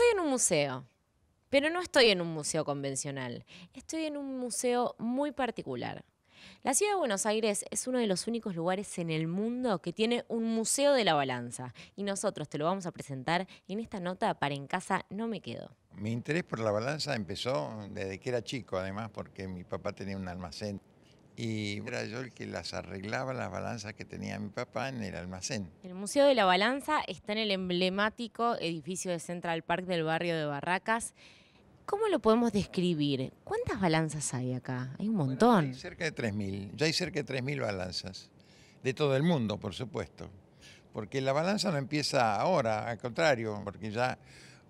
estoy en un museo, pero no estoy en un museo convencional. Estoy en un museo muy particular. La ciudad de Buenos Aires es uno de los únicos lugares en el mundo que tiene un museo de la balanza y nosotros te lo vamos a presentar en esta nota para En casa no me quedo. Mi interés por la balanza empezó desde que era chico, además, porque mi papá tenía un almacén y era yo el que las arreglaba las balanzas que tenía mi papá en el almacén. El Museo de la Balanza está en el emblemático edificio de Central Park del barrio de Barracas. ¿Cómo lo podemos describir? ¿Cuántas balanzas hay acá? Hay un montón. hay cerca de 3.000. Ya hay cerca de 3.000 balanzas. De todo el mundo, por supuesto. Porque la balanza no empieza ahora, al contrario, porque ya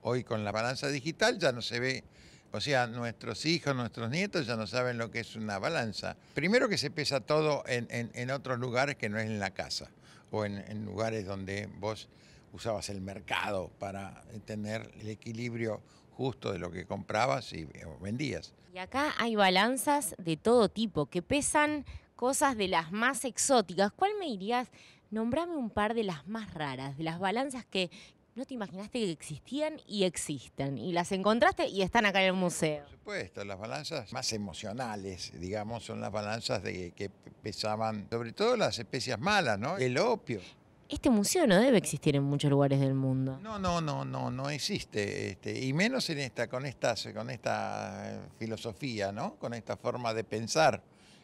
hoy con la balanza digital ya no se ve o sea, nuestros hijos, nuestros nietos ya no saben lo que es una balanza. Primero que se pesa todo en, otros lugares que no es en la casa o en, en lugares donde vos usabas el mercado para tener el equilibrio justo de lo que comprabas y vendías. Y acá hay balanzas de todo tipo que pesan cosas de las más exóticas. ¿Cuál me dirías? Nombrame un par de las más raras, de las balanzas que, no te imaginaste que existían y existen. Y las encontraste y están acá en el museo. Por supuesto, las balanzas más emocionales, digamos, son las balanzas de que pesaban, sobre todo las especias malas, ¿no? El opio. Este museo no debe existir en muchos lugares del mundo. No, no, no, no, no existe. Este, y menos en esta, con con esta eh, filosofía, ¿no? Con esta forma de pensar.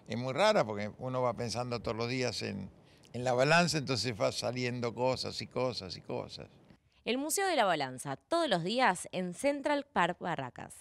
Es muy rara porque uno va pensando todos los días en, en la balanza, entonces va saliendo cosas y cosas y cosas. El Museo de la Balanza, todos los días en Central Park Barracas.